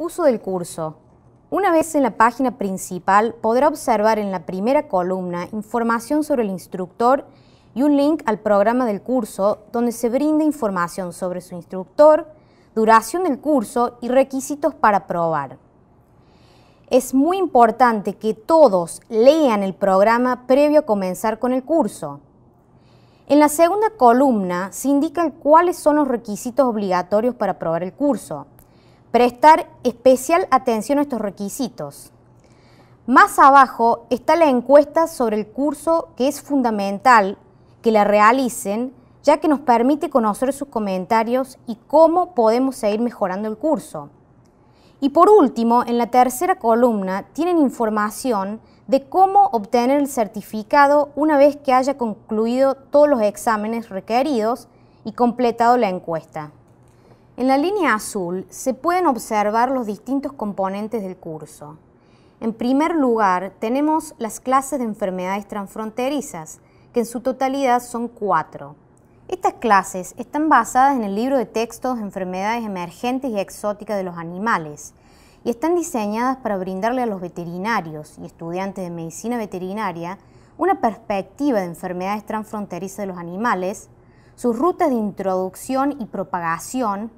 uso del curso. Una vez en la página principal podrá observar en la primera columna información sobre el instructor y un link al programa del curso donde se brinda información sobre su instructor, duración del curso y requisitos para probar. Es muy importante que todos lean el programa previo a comenzar con el curso. En la segunda columna se indican cuáles son los requisitos obligatorios para probar el curso prestar especial atención a estos requisitos. Más abajo está la encuesta sobre el curso que es fundamental que la realicen, ya que nos permite conocer sus comentarios y cómo podemos seguir mejorando el curso. Y por último, en la tercera columna tienen información de cómo obtener el certificado una vez que haya concluido todos los exámenes requeridos y completado la encuesta. En la línea azul se pueden observar los distintos componentes del curso. En primer lugar, tenemos las clases de enfermedades transfronterizas, que en su totalidad son cuatro. Estas clases están basadas en el libro de textos de Enfermedades emergentes y exóticas de los animales y están diseñadas para brindarle a los veterinarios y estudiantes de medicina veterinaria una perspectiva de enfermedades transfronterizas de los animales, sus rutas de introducción y propagación,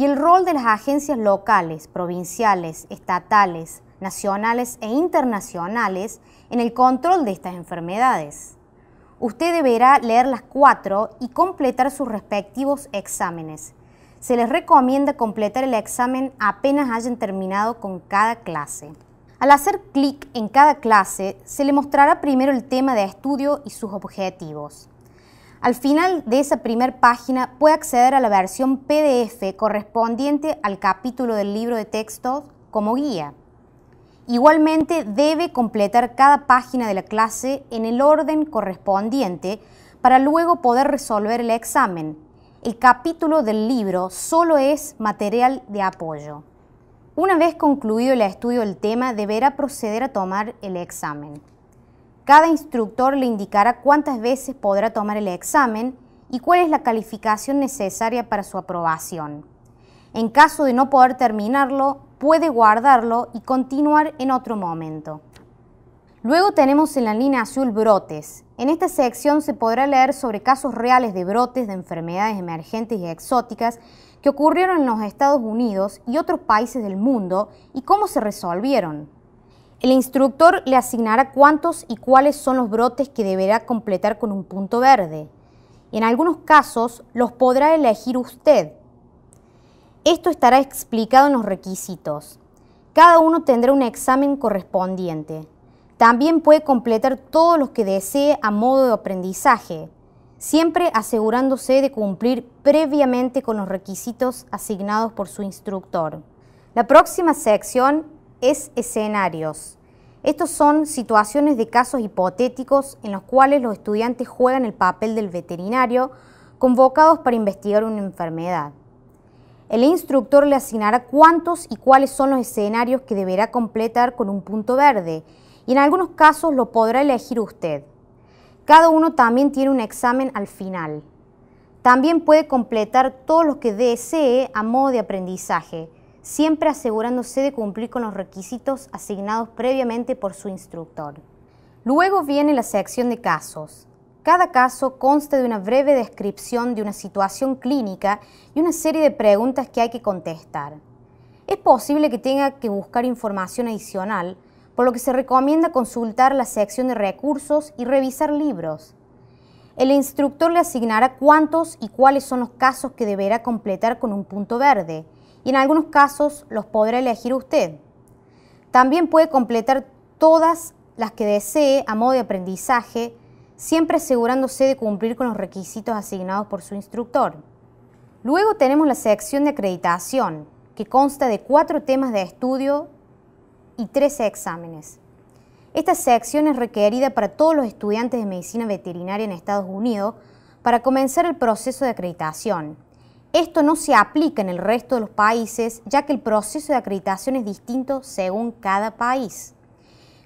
y el rol de las agencias locales, provinciales, estatales, nacionales e internacionales en el control de estas enfermedades. Usted deberá leer las cuatro y completar sus respectivos exámenes. Se les recomienda completar el examen apenas hayan terminado con cada clase. Al hacer clic en cada clase, se le mostrará primero el tema de estudio y sus objetivos. Al final de esa primera página puede acceder a la versión PDF correspondiente al capítulo del libro de texto como guía. Igualmente debe completar cada página de la clase en el orden correspondiente para luego poder resolver el examen. El capítulo del libro solo es material de apoyo. Una vez concluido el estudio del tema, deberá proceder a tomar el examen. Cada instructor le indicará cuántas veces podrá tomar el examen y cuál es la calificación necesaria para su aprobación. En caso de no poder terminarlo, puede guardarlo y continuar en otro momento. Luego tenemos en la línea azul brotes. En esta sección se podrá leer sobre casos reales de brotes de enfermedades emergentes y exóticas que ocurrieron en los Estados Unidos y otros países del mundo y cómo se resolvieron. El instructor le asignará cuántos y cuáles son los brotes que deberá completar con un punto verde. En algunos casos los podrá elegir usted. Esto estará explicado en los requisitos. Cada uno tendrá un examen correspondiente. También puede completar todos los que desee a modo de aprendizaje, siempre asegurándose de cumplir previamente con los requisitos asignados por su instructor. La próxima sección es escenarios. Estos son situaciones de casos hipotéticos en los cuales los estudiantes juegan el papel del veterinario convocados para investigar una enfermedad. El instructor le asignará cuántos y cuáles son los escenarios que deberá completar con un punto verde y en algunos casos lo podrá elegir usted. Cada uno también tiene un examen al final. También puede completar todos los que desee a modo de aprendizaje, siempre asegurándose de cumplir con los requisitos asignados previamente por su instructor. Luego viene la sección de casos. Cada caso consta de una breve descripción de una situación clínica y una serie de preguntas que hay que contestar. Es posible que tenga que buscar información adicional, por lo que se recomienda consultar la sección de recursos y revisar libros. El instructor le asignará cuántos y cuáles son los casos que deberá completar con un punto verde, y en algunos casos los podrá elegir usted. También puede completar todas las que desee a modo de aprendizaje, siempre asegurándose de cumplir con los requisitos asignados por su instructor. Luego tenemos la sección de acreditación, que consta de cuatro temas de estudio y trece exámenes. Esta sección es requerida para todos los estudiantes de medicina veterinaria en Estados Unidos para comenzar el proceso de acreditación. Esto no se aplica en el resto de los países, ya que el proceso de acreditación es distinto según cada país.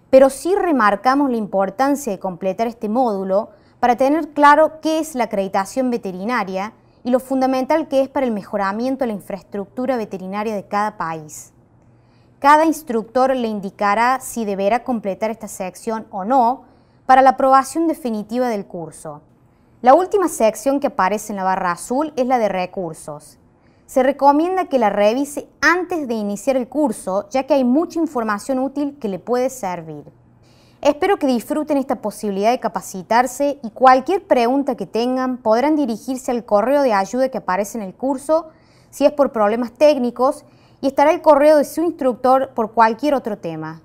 Pero sí remarcamos la importancia de completar este módulo para tener claro qué es la acreditación veterinaria y lo fundamental que es para el mejoramiento de la infraestructura veterinaria de cada país. Cada instructor le indicará si deberá completar esta sección o no para la aprobación definitiva del curso. La última sección que aparece en la barra azul es la de recursos. Se recomienda que la revise antes de iniciar el curso, ya que hay mucha información útil que le puede servir. Espero que disfruten esta posibilidad de capacitarse y cualquier pregunta que tengan podrán dirigirse al correo de ayuda que aparece en el curso si es por problemas técnicos y estará el correo de su instructor por cualquier otro tema.